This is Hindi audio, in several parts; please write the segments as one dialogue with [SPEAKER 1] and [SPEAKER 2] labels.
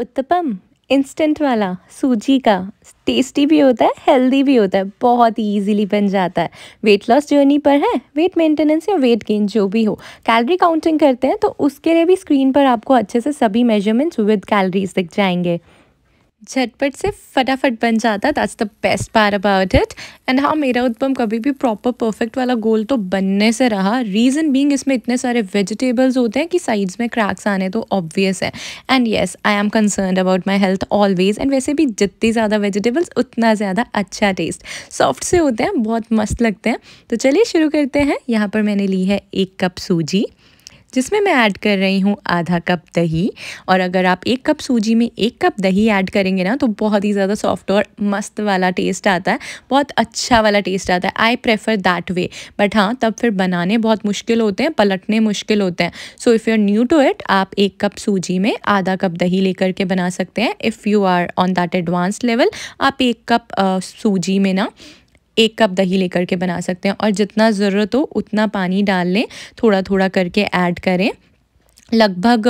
[SPEAKER 1] उत्तपम इंस्टेंट वाला सूजी का टेस्टी भी होता है हेल्दी भी होता है बहुत इजीली बन जाता है वेट लॉस जर्नी पर है वेट मेंटेनेंस या वेट गेन जो भी हो कैलरी काउंटिंग करते हैं तो उसके लिए भी स्क्रीन पर आपको अच्छे से सभी मेजरमेंट्स विद कैलरीज दिख जाएंगे झटपट से फटाफट बन जाता that's the best part about it and हाँ मेरा उत्पम कभी भी प्रॉपर परफेक्ट वाला गोल तो बनने से रहा रीज़न बींग इसमें इतने सारे वेजिटेबल्स होते हैं कि साइड्स में क्रैक्स आने तो ऑब्वियस है and yes I am concern about my health always and वैसे भी जितनी ज़्यादा वेजिटेबल्स उतना ज़्यादा अच्छा टेस्ट सॉफ्ट से होते हैं बहुत मस्त लगते हैं तो चलिए शुरू करते हैं यहाँ पर मैंने ली है एक कप सूजी जिसमें मैं ऐड कर रही हूँ आधा कप दही और अगर आप एक कप सूजी में एक कप दही ऐड करेंगे ना तो बहुत ही ज़्यादा सॉफ्ट और मस्त वाला टेस्ट आता है बहुत अच्छा वाला टेस्ट आता है I prefer that way but हाँ तब फिर बनाने बहुत मुश्किल होते हैं पलटने मुश्किल होते हैं so if you are new to it आप एक कप सूजी में आधा कप दही ले के बना सकते हैं if you are on that advance level आप एक कप आ, सूजी में ना एक कप दही लेकर के बना सकते हैं और जितना ज़रूरत हो उतना पानी डाल लें थोड़ा थोड़ा करके ऐड करें लगभग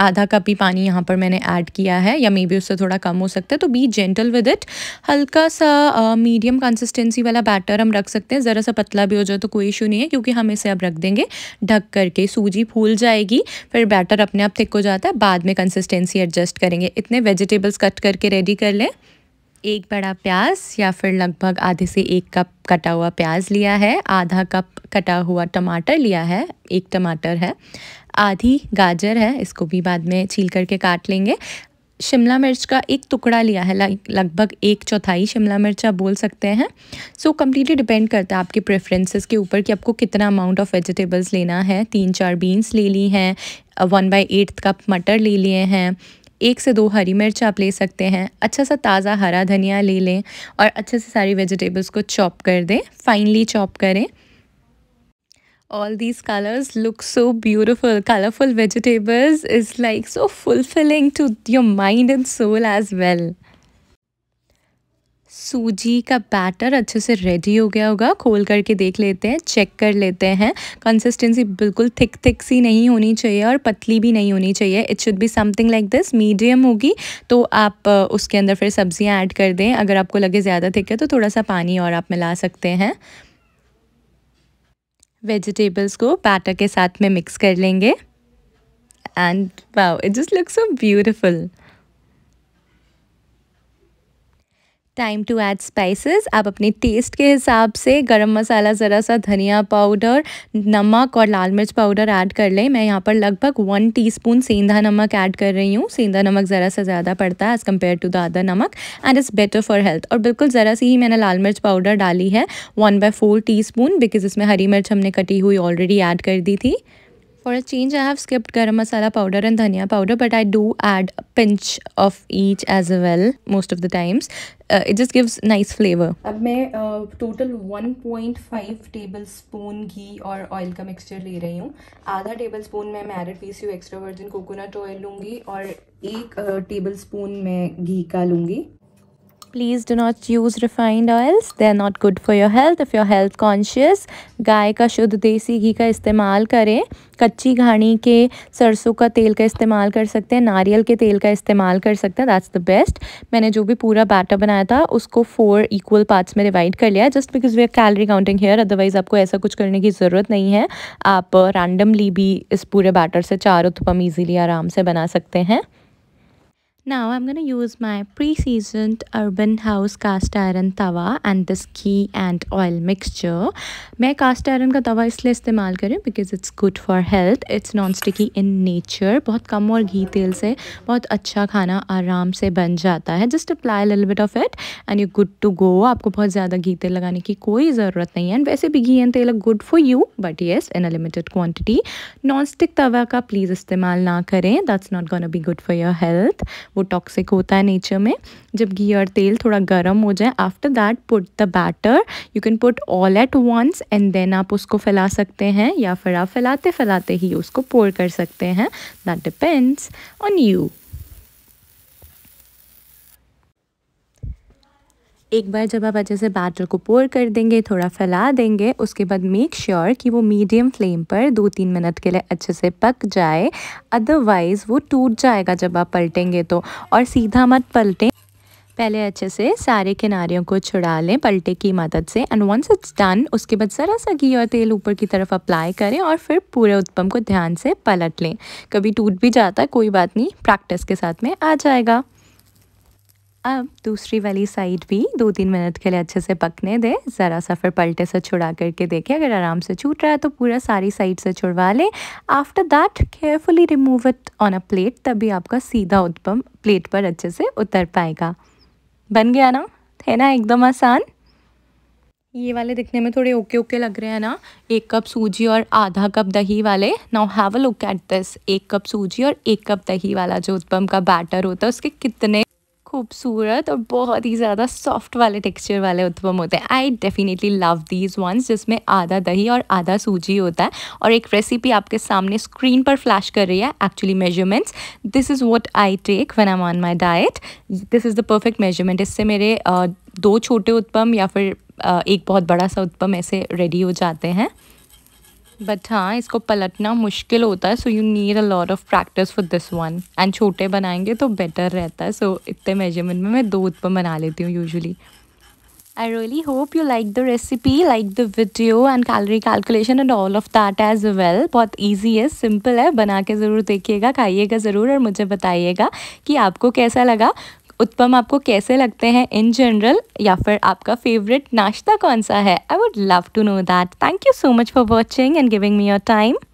[SPEAKER 1] आधा कप ही पानी यहाँ पर मैंने ऐड किया है या मे बी उससे थोड़ा कम हो सकता है तो बी जेंटल विद इट हल्का सा मीडियम कंसिस्टेंसी वाला बैटर हम रख सकते हैं ज़रा सा पतला भी हो जाए तो कोई इशू नहीं है क्योंकि हम इसे अब रख देंगे ढक करके सूजी फूल जाएगी फिर बैटर अपने आप थिक हो जाता है बाद में कंसिस्टेंसी एडजस्ट करेंगे इतने वेजिटेबल्स कट करके रेडी कर लें एक बड़ा प्याज या फिर लगभग आधे से एक कप कटा हुआ प्याज लिया है आधा कप कटा हुआ टमाटर लिया है एक टमाटर है आधी गाजर है इसको भी बाद में छील करके काट लेंगे शिमला मिर्च का एक टुकड़ा लिया है लगभग एक चौथाई शिमला मिर्च आप बोल सकते हैं सो कम्प्लीटली डिपेंड करता है आपके प्रेफरेंसेस के ऊपर कि आपको कितना अमाउंट ऑफ वेजिटेबल्स लेना है तीन चार बीन्स ले ली हैं वन बाई एट कप मटर ले लिए हैं एक से दो हरी मिर्च आप ले सकते हैं अच्छा सा ताज़ा हरा धनिया ले लें और अच्छे से सारी वेजिटेबल्स को चॉप कर दें फाइनली चॉप करें all these colors look so beautiful colorful vegetables is like so fulfilling to your mind and soul as well सूजी का बैटर अच्छे से रेडी हो गया होगा खोल करके देख लेते हैं चेक कर लेते हैं कंसिस्टेंसी बिल्कुल थिक थिक सी नहीं होनी चाहिए और पतली भी नहीं होनी चाहिए it should be something like this medium होगी तो आप उसके अंदर फिर सब्जियां ऐड कर दें अगर आपको लगे ज़्यादा थिक है तो थोड़ा सा पानी और आप मिला सकते हैं वेजिटेबल्स को बैटर के साथ में मिक्स कर लेंगे and wow it just look so beautiful time to add spices आप अपने टेस्ट के हिसाब से गरम मसाला ज़रा सा धनिया पाउडर नमक और लाल मिर्च पाउडर ऐड कर लें मैं यहाँ पर लगभग वन टीस्पून सेंधा नमक ऐड कर रही हूँ सेंधा नमक ज़रा सा ज़्यादा पड़ता है as compare to the other नमक and is better for health और बिल्कुल ज़रा सी ही मैंने लाल मिर्च पाउडर डाली है one by four T because इसमें हरी मिर्च हमने कटी हुई ऑलरेडी ऐड कर दी थी For a change, I have skipped garam masala powder and dhania powder, but I do add a pinch of each as well most of the times. Uh, it just gives nice flavor. अब मैं टोटल uh, 1.5 टेबलस्पून घी और ऑयल का मिक्सचर ले रही हूँ आधा टेबलस्पून मैं मैरिड पीस यू एक्स्ट्रा वर्जिन कोकोनट ऑयल लूँगी और एक uh, टेबलस्पून मैं घी का लूँगी please do not use refined oils they are not good for your health if your health conscious गाय का शुद्ध देसी घी का इस्तेमाल करें कच्ची घाणी के सरसों का तेल का इस्तेमाल कर सकते हैं नारियल के तेल का इस्तेमाल कर सकते हैं दैट्स द बेस्ट मैंने जो भी पूरा बैटर बनाया था उसको फोर इक्वल पार्ट्स में डिवाइड कर लिया just because we are calorie counting here otherwise आपको ऐसा कुछ करने की ज़रूरत नहीं है आप रैंडमली भी इस पूरे बैटर से चारों थपम ईजिली आराम से बना सकते हैं Now I'm going to use my pre-seasoned Urban House cast iron tawa and this ghee and oil mixture. main cast iron ka tawa isliye istemal kar रही hu because it's good for health. It's non-sticky in nature. bahut kam aur ghee tel se bahut acha khana aaram se ban jata hai Just apply a little bit of it and you're good to go. aapko bahut zyada ghee tel lagane ki koi zarurat nahi hai and वैसे भी घी एंड तेल are good for you but yes in a limited quantity non stick तवा का प्लीज़ इस्तेमाल ना करें that's not gonna be good for your health वो टॉक्सिक होता है नेचर में जब घी और तेल थोड़ा गर्म हो जाए after that put the batter you can put all at once and then आप उसको फैला सकते हैं या फिर आप फैलाते फैलाते ही उसको पोर कर सकते हैं दैट डिपेंड्स ऑन यू एक बार जब आप अच्छे से बैटर को पोर कर देंगे थोड़ा फैला देंगे उसके बाद मेक श्योर sure कि वो मीडियम फ्लेम पर दो तीन मिनट के लिए अच्छे से पक जाए अदरवाइज़ वो टूट जाएगा जब आप पलटेंगे तो और सीधा मत पलटें पहले अच्छे से सारे किनारियों को छुड़ा लें पलटे की मदद से एंड वंस इट्स डन उसके बाद ज़रा सा घी और तेल ऊपर की तरफ अप्लाई करें और फिर पूरे उत्पम को ध्यान से पलट लें कभी टूट भी जाता कोई बात नहीं प्रैक्टिस के साथ में आ जाएगा अब दूसरी वाली साइड भी दो तीन मिनट के लिए अच्छे से पकने दें ज़रा सा फिर पलटे से छुड़ा करके देखें अगर आराम से छूट रहा है तो पूरा सारी साइड से छुड़वा लें after that carefully remove it on a plate तभी आपका सीधा उत्पम प्लेट पर अच्छे से उतर पाएगा बन गया ना है ना एकदम आसान ये वाले दिखने में थोड़े ओके ओके लग रहे हैं ना एक कप सूजी और आधा कप दही वाले now have a look at this एक कप सूजी और एक कप दही वाला जो उत्पम का बैटर होता है उसके कितने खूबसूरत और बहुत ही ज़्यादा सॉफ्ट वाले टेक्सचर वाले उत्पम होते हैं I definitely love these ones जिसमें आधा दही और आधा सूजी होता है और एक रेसिपी आपके सामने स्क्रीन पर फ्लैश कर रही है actually measurements this is what I take one um on my diet this is the perfect measurement इससे मेरे दो छोटे उत्पम या फिर एक बहुत बड़ा सा उत्पम ऐसे रेडी हो जाते हैं बट हाँ इसको पलटना मुश्किल होता है so you need a lot of practice for this one एंड छोटे बनाएंगे तो बेटर रहता है सो so, इतने मेजरमेंट में मैं दो उत्पम बना लेती हूँ usually I really hope you like the recipe like the video and calorie calculation and all of that as well बहुत ईजी है सिंपल है बना के ज़रूर देखिएगा खाइएगा ज़रूर और मुझे बताइएगा कि आपको कैसा लगा उत्पम आपको कैसे लगते हैं इन जनरल या फिर आपका फेवरेट नाश्ता कौन सा है I would love to know that thank you so much for watching and giving me your time